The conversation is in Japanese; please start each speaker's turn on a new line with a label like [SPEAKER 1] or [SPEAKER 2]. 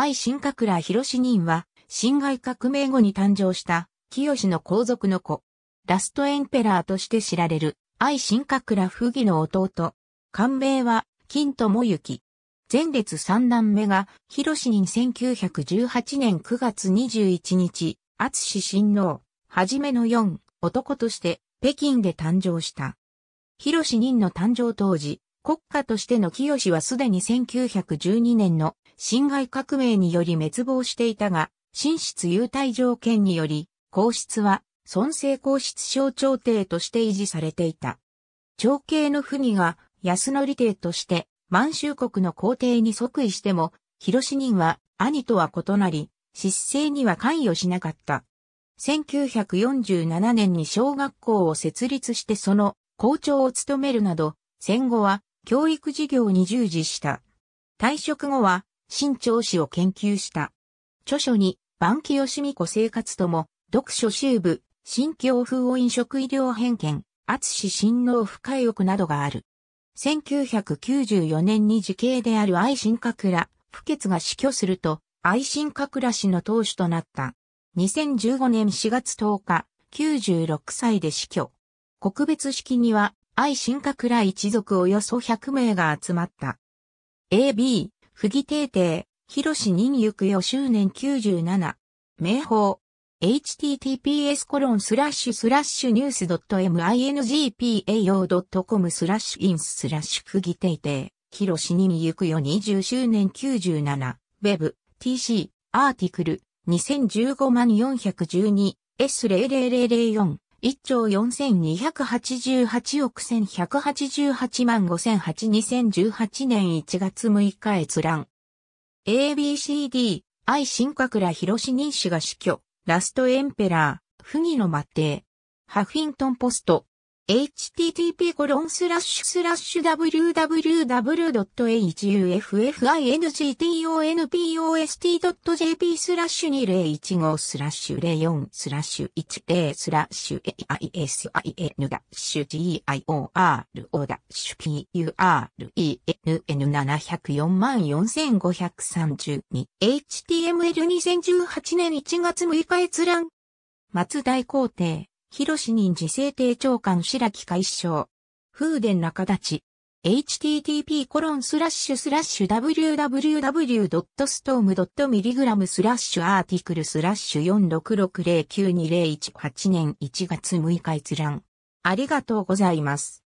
[SPEAKER 1] 愛新閣ら広志人は、辛亥革命後に誕生した、清の皇族の子。ラストエンペラーとして知られる、愛新閣ら不義の弟。官名は、金智之。前列三段目が、広志人1918年9月21日、厚志親王、はじめの四、男として、北京で誕生した。広志人の誕生当時、国家としての清はすでに1912年の侵害革命により滅亡していたが、新室優待条件により、皇室は、尊政皇室小朝廷として維持されていた。朝廷の不義が安則帝として満州国の皇帝に即位しても、広志人は兄とは異なり、失政には関与しなかった。1947年に小学校を設立してその校長を務めるなど、戦後は教育事業に従事した。退職後は新潮子を研究した。著書に、晩期吉美子生活とも、読書集部、新教風を飲食医療偏見、厚志新農不快欲などがある。1994年に時系である愛新閣ら、不潔が死去すると、愛新閣ら氏の当主となった。2015年4月10日、96歳で死去。告別式には、愛新閣ら一族およそ100名が集まった。AB、不義帝定、広しゆ行よ周年97、名宝、https コロンスラッシュスラッシュニュース .mingpa.com スラッシュインススラッシュ不義帝定、広しゆ行よ20周年97、web、tc、アーティクル、2015万 412S00004 1兆4288億1188万5008 2018年1月6日閲覧。ABCD、愛新閣ら広志人氏が死去、ラストエンペラー、不義の末帝。ハフィントンポスト、h t t p w w w h u f f i n g t o n p o s t j p スラッシュ2015スラッシュ04スラッシュ10スラッシュ aisin ダッシュ gioro r ダッシュ p u r e n 7 0 4 4 5 3 2 html2018 年1月6日閲覧松大工程広任時制定長官白木海将。風伝中立ち。http コロンスラッシュスラッシュ www.storm.milligram スラッシュアーティクルスラッシュ466092018年1月6日閲覧。ありがとうございます。